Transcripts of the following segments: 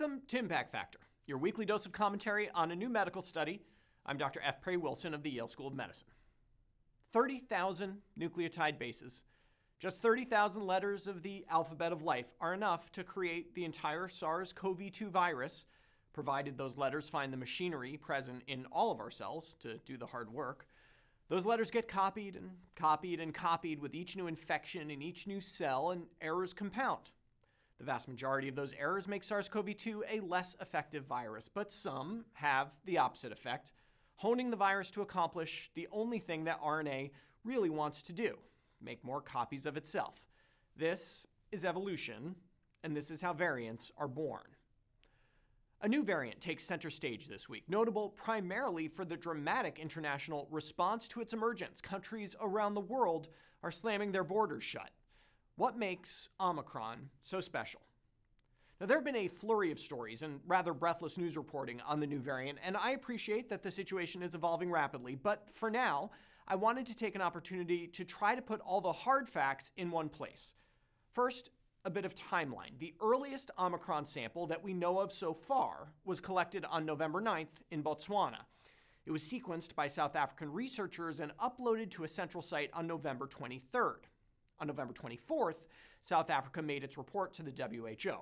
Welcome to Impact Factor, your weekly dose of commentary on a new medical study. I'm Dr. F. Prey Wilson of the Yale School of Medicine. 30,000 nucleotide bases, just 30,000 letters of the alphabet of life, are enough to create the entire SARS CoV 2 virus, provided those letters find the machinery present in all of our cells to do the hard work. Those letters get copied and copied and copied with each new infection in each new cell, and errors compound. The vast majority of those errors make SARS-CoV-2 a less effective virus, but some have the opposite effect, honing the virus to accomplish the only thing that RNA really wants to do, make more copies of itself. This is evolution, and this is how variants are born. A new variant takes center stage this week, notable primarily for the dramatic international response to its emergence. Countries around the world are slamming their borders shut. What makes Omicron so special? Now, there have been a flurry of stories and rather breathless news reporting on the new variant, and I appreciate that the situation is evolving rapidly, but for now, I wanted to take an opportunity to try to put all the hard facts in one place. First, a bit of timeline. The earliest Omicron sample that we know of so far was collected on November 9th in Botswana. It was sequenced by South African researchers and uploaded to a central site on November 23rd. On November 24th, South Africa made its report to the WHO.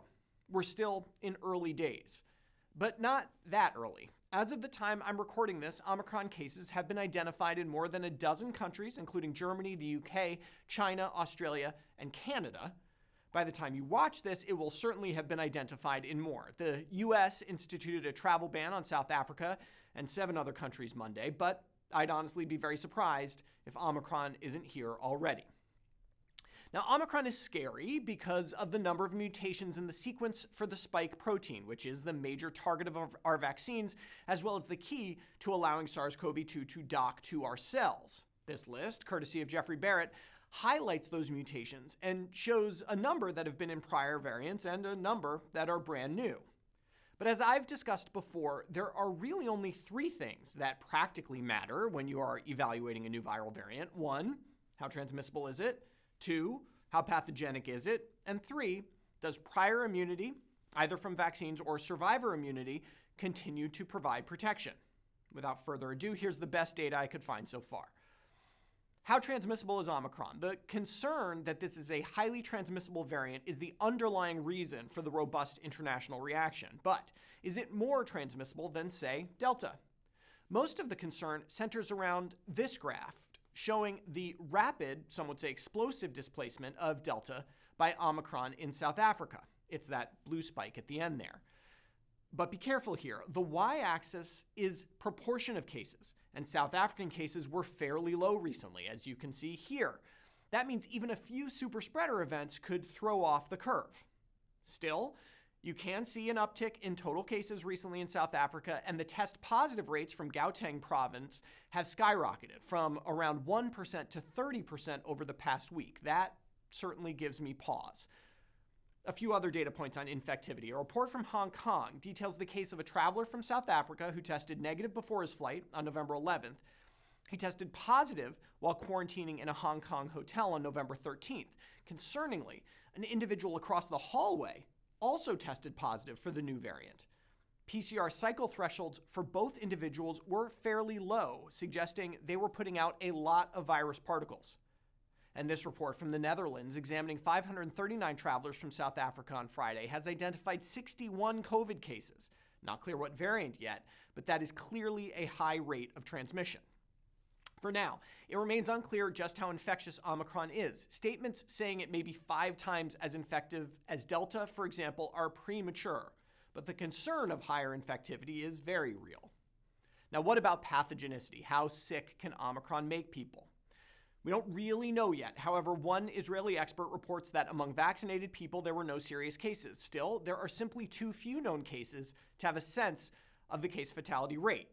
We're still in early days, but not that early. As of the time I'm recording this, Omicron cases have been identified in more than a dozen countries, including Germany, the UK, China, Australia, and Canada. By the time you watch this, it will certainly have been identified in more. The US instituted a travel ban on South Africa and seven other countries Monday, but I'd honestly be very surprised if Omicron isn't here already. Now, Omicron is scary because of the number of mutations in the sequence for the spike protein, which is the major target of our vaccines, as well as the key to allowing SARS-CoV-2 to dock to our cells. This list, courtesy of Jeffrey Barrett, highlights those mutations and shows a number that have been in prior variants and a number that are brand new. But as I've discussed before, there are really only three things that practically matter when you are evaluating a new viral variant. One, how transmissible is it? Two, how pathogenic is it? And three, does prior immunity, either from vaccines or survivor immunity, continue to provide protection? Without further ado, here's the best data I could find so far. How transmissible is Omicron? The concern that this is a highly transmissible variant is the underlying reason for the robust international reaction. But is it more transmissible than, say, Delta? Most of the concern centers around this graph, showing the rapid, some would say explosive displacement of Delta by Omicron in South Africa. It's that blue spike at the end there. But be careful here. The y axis is proportion of cases, and South African cases were fairly low recently, as you can see here. That means even a few superspreader events could throw off the curve. Still, you can see an uptick in total cases recently in South Africa, and the test positive rates from Gauteng province have skyrocketed from around 1% to 30% over the past week. That certainly gives me pause. A few other data points on infectivity. A report from Hong Kong details the case of a traveler from South Africa who tested negative before his flight on November 11th. He tested positive while quarantining in a Hong Kong hotel on November 13th. Concerningly, an individual across the hallway also tested positive for the new variant. PCR cycle thresholds for both individuals were fairly low, suggesting they were putting out a lot of virus particles. And this report from the Netherlands, examining 539 travelers from South Africa on Friday, has identified 61 COVID cases. Not clear what variant yet, but that is clearly a high rate of transmission. For now, it remains unclear just how infectious Omicron is. Statements saying it may be five times as infective as Delta, for example, are premature, but the concern of higher infectivity is very real. Now, what about pathogenicity? How sick can Omicron make people? We don't really know yet. However, one Israeli expert reports that among vaccinated people, there were no serious cases. Still, there are simply too few known cases to have a sense of the case fatality rate.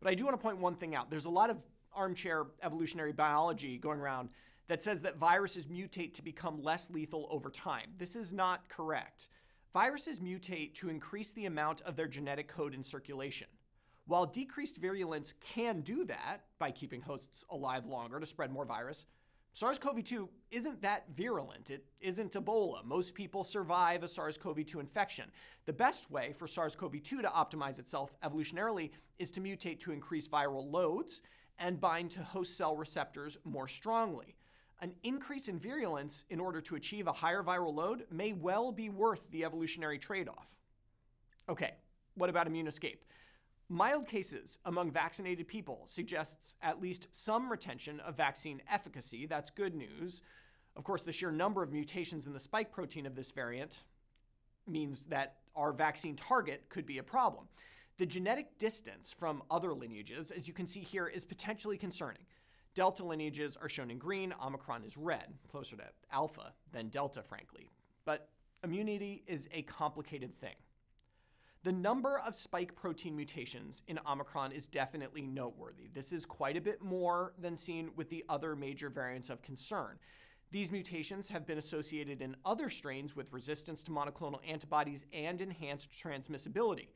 But I do want to point one thing out. There's a lot of armchair evolutionary biology going around that says that viruses mutate to become less lethal over time. This is not correct. Viruses mutate to increase the amount of their genetic code in circulation. While decreased virulence can do that by keeping hosts alive longer to spread more virus, SARS CoV 2 isn't that virulent. It isn't Ebola. Most people survive a SARS CoV 2 infection. The best way for SARS CoV 2 to optimize itself evolutionarily is to mutate to increase viral loads and bind to host cell receptors more strongly. An increase in virulence in order to achieve a higher viral load may well be worth the evolutionary trade off. Okay, what about immune escape? Mild cases among vaccinated people suggests at least some retention of vaccine efficacy. That's good news. Of course, the sheer number of mutations in the spike protein of this variant means that our vaccine target could be a problem. The genetic distance from other lineages, as you can see here, is potentially concerning. Delta lineages are shown in green, Omicron is red, closer to Alpha than Delta, frankly. But immunity is a complicated thing. The number of spike protein mutations in Omicron is definitely noteworthy. This is quite a bit more than seen with the other major variants of concern. These mutations have been associated in other strains with resistance to monoclonal antibodies and enhanced transmissibility.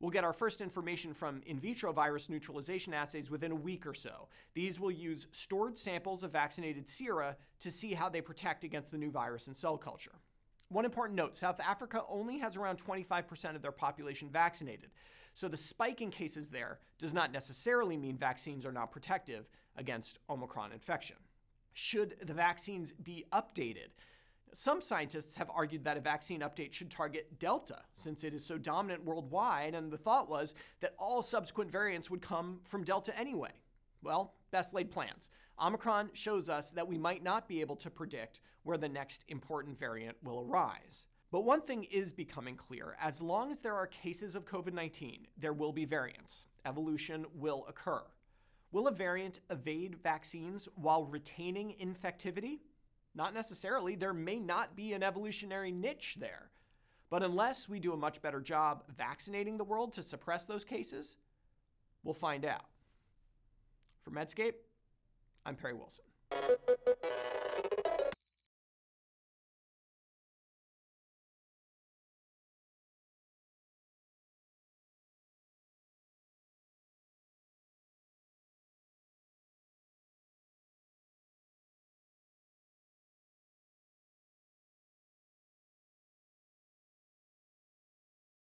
We'll get our first information from in vitro virus neutralization assays within a week or so. These will use stored samples of vaccinated sera to see how they protect against the new virus in cell culture. One important note South Africa only has around 25% of their population vaccinated. So the spike in cases there does not necessarily mean vaccines are not protective against Omicron infection. Should the vaccines be updated? Some scientists have argued that a vaccine update should target Delta, since it is so dominant worldwide, and the thought was that all subsequent variants would come from Delta anyway. Well, best laid plans. Omicron shows us that we might not be able to predict where the next important variant will arise. But one thing is becoming clear as long as there are cases of COVID 19, there will be variants. Evolution will occur. Will a variant evade vaccines while retaining infectivity? Not necessarily. There may not be an evolutionary niche there. But unless we do a much better job vaccinating the world to suppress those cases, we'll find out. For Medscape, I'm Perry Wilson.